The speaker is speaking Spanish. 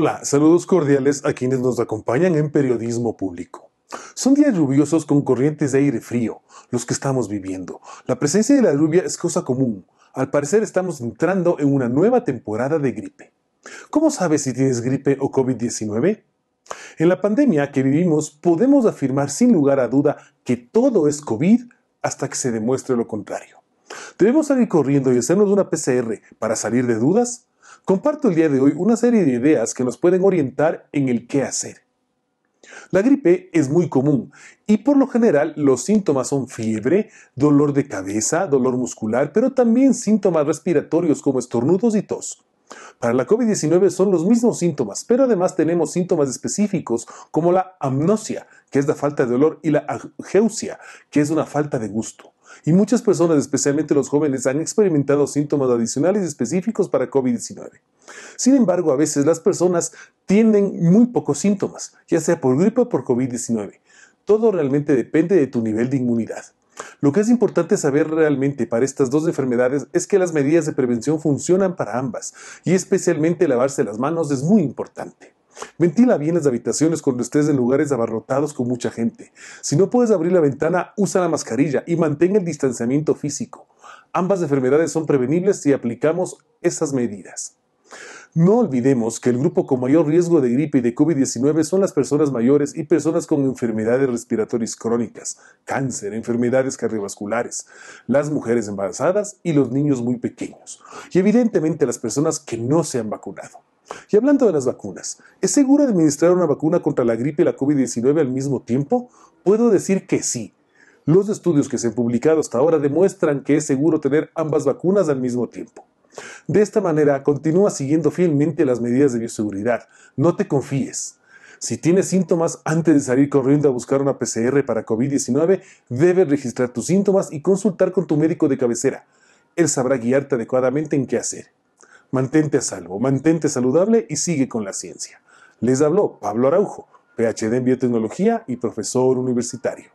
Hola, saludos cordiales a quienes nos acompañan en periodismo público. Son días lluviosos con corrientes de aire frío, los que estamos viviendo. La presencia de la lluvia es cosa común. Al parecer estamos entrando en una nueva temporada de gripe. ¿Cómo sabes si tienes gripe o COVID-19? En la pandemia que vivimos podemos afirmar sin lugar a duda que todo es COVID hasta que se demuestre lo contrario. ¿Debemos salir corriendo y hacernos una PCR para salir de dudas? Comparto el día de hoy una serie de ideas que nos pueden orientar en el qué hacer. La gripe es muy común y por lo general los síntomas son fiebre, dolor de cabeza, dolor muscular, pero también síntomas respiratorios como estornudos y tos. Para la COVID-19 son los mismos síntomas, pero además tenemos síntomas específicos como la amnosia, que es la falta de olor, y la ageusia, que es una falta de gusto y muchas personas, especialmente los jóvenes, han experimentado síntomas adicionales específicos para COVID-19. Sin embargo, a veces las personas tienen muy pocos síntomas, ya sea por gripe o por COVID-19. Todo realmente depende de tu nivel de inmunidad. Lo que es importante saber realmente para estas dos enfermedades es que las medidas de prevención funcionan para ambas y especialmente lavarse las manos es muy importante. Ventila bien las habitaciones cuando estés en lugares abarrotados con mucha gente. Si no puedes abrir la ventana, usa la mascarilla y mantenga el distanciamiento físico. Ambas enfermedades son prevenibles si aplicamos esas medidas. No olvidemos que el grupo con mayor riesgo de gripe y de COVID-19 son las personas mayores y personas con enfermedades respiratorias crónicas, cáncer, enfermedades cardiovasculares, las mujeres embarazadas y los niños muy pequeños, y evidentemente las personas que no se han vacunado. Y hablando de las vacunas, ¿es seguro administrar una vacuna contra la gripe y la COVID-19 al mismo tiempo? Puedo decir que sí. Los estudios que se han publicado hasta ahora demuestran que es seguro tener ambas vacunas al mismo tiempo. De esta manera, continúa siguiendo fielmente las medidas de bioseguridad. No te confíes. Si tienes síntomas, antes de salir corriendo a buscar una PCR para COVID-19, debes registrar tus síntomas y consultar con tu médico de cabecera. Él sabrá guiarte adecuadamente en qué hacer. Mantente a salvo, mantente saludable y sigue con la ciencia. Les habló Pablo Araujo, PhD en biotecnología y profesor universitario.